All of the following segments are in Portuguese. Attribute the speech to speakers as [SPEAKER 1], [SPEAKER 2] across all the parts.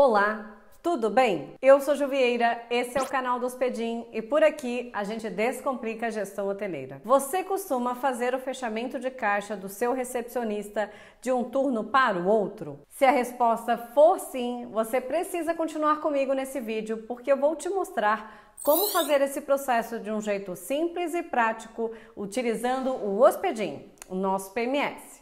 [SPEAKER 1] Olá, tudo bem? Eu sou Juvieira, esse é o canal do Hospedim e por aqui a gente descomplica a gestão hoteleira. Você costuma fazer o fechamento de caixa do seu recepcionista de um turno para o outro? Se a resposta for sim, você precisa continuar comigo nesse vídeo porque eu vou te mostrar como fazer esse processo de um jeito simples e prático utilizando o Hospedim, o nosso PMS.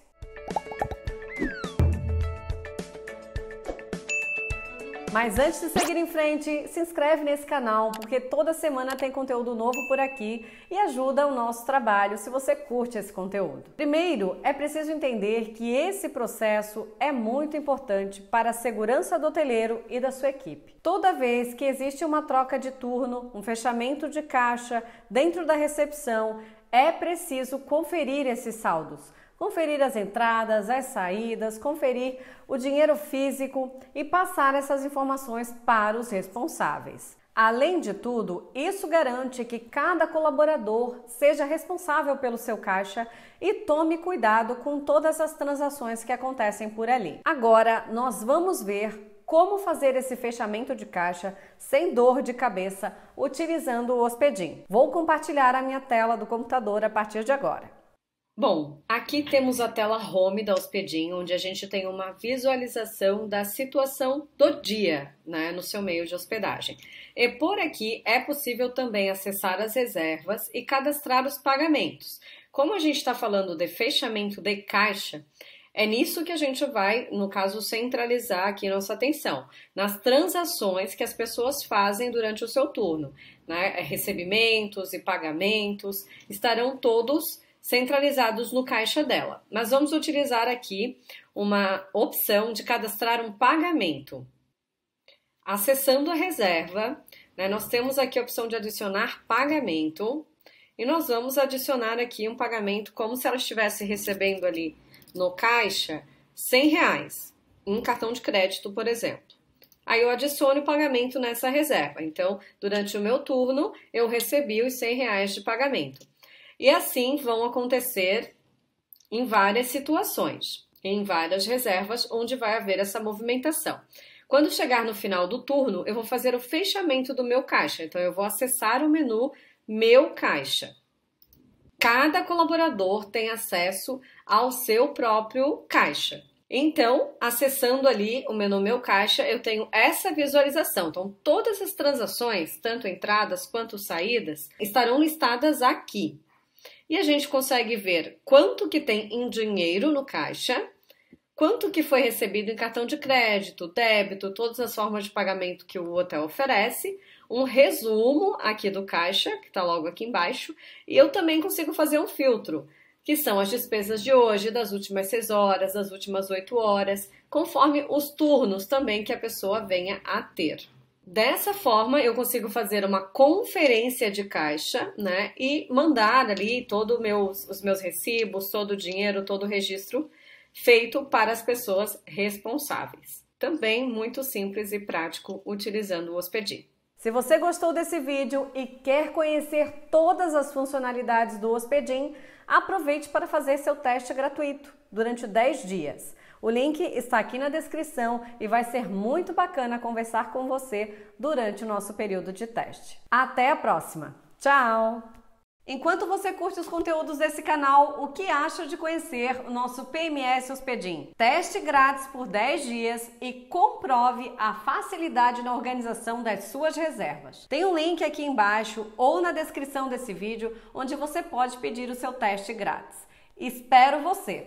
[SPEAKER 1] Mas antes de seguir em frente, se inscreve nesse canal, porque toda semana tem conteúdo novo por aqui e ajuda o nosso trabalho se você curte esse conteúdo. Primeiro, é preciso entender que esse processo é muito importante para a segurança do hoteleiro e da sua equipe. Toda vez que existe uma troca de turno, um fechamento de caixa dentro da recepção, é preciso conferir esses saldos conferir as entradas, as saídas, conferir o dinheiro físico e passar essas informações para os responsáveis. Além de tudo, isso garante que cada colaborador seja responsável pelo seu caixa e tome cuidado com todas as transações que acontecem por ali. Agora, nós vamos ver como fazer esse fechamento de caixa sem dor de cabeça utilizando o Hospedim. Vou compartilhar a minha tela do computador a partir de agora. Bom, aqui temos a tela home da hospedinha, onde a gente tem uma visualização da situação do dia né, no seu meio de hospedagem. E por aqui é possível também acessar as reservas e cadastrar os pagamentos. Como a gente está falando de fechamento de caixa, é nisso que a gente vai, no caso, centralizar aqui nossa atenção, nas transações que as pessoas fazem durante o seu turno. Né? É recebimentos e pagamentos estarão todos centralizados no caixa dela. Mas vamos utilizar aqui uma opção de cadastrar um pagamento. Acessando a reserva, né, nós temos aqui a opção de adicionar pagamento e nós vamos adicionar aqui um pagamento como se ela estivesse recebendo ali no caixa 100 reais, um cartão de crédito, por exemplo. Aí eu adiciono o pagamento nessa reserva. Então, durante o meu turno, eu recebi os 100 reais de pagamento. E assim vão acontecer em várias situações, em várias reservas onde vai haver essa movimentação. Quando chegar no final do turno, eu vou fazer o fechamento do meu caixa. Então, eu vou acessar o menu Meu Caixa. Cada colaborador tem acesso ao seu próprio caixa. Então, acessando ali o menu Meu Caixa, eu tenho essa visualização. Então, todas as transações, tanto entradas quanto saídas, estarão listadas aqui e a gente consegue ver quanto que tem em dinheiro no caixa, quanto que foi recebido em cartão de crédito, débito, todas as formas de pagamento que o hotel oferece, um resumo aqui do caixa, que está logo aqui embaixo, e eu também consigo fazer um filtro, que são as despesas de hoje, das últimas 6 horas, das últimas 8 horas, conforme os turnos também que a pessoa venha a ter. Dessa forma, eu consigo fazer uma conferência de caixa, né? E mandar ali todos meu, os meus recibos, todo o dinheiro, todo o registro feito para as pessoas responsáveis. Também muito simples e prático utilizando o Expedi. Se você gostou desse vídeo e quer conhecer todas as funcionalidades do Hospedim, aproveite para fazer seu teste gratuito durante 10 dias. O link está aqui na descrição e vai ser muito bacana conversar com você durante o nosso período de teste. Até a próxima! Tchau! Enquanto você curte os conteúdos desse canal, o que acha de conhecer o nosso PMS Hospedim? Teste grátis por 10 dias e comprove a facilidade na organização das suas reservas. Tem um link aqui embaixo ou na descrição desse vídeo onde você pode pedir o seu teste grátis. Espero você!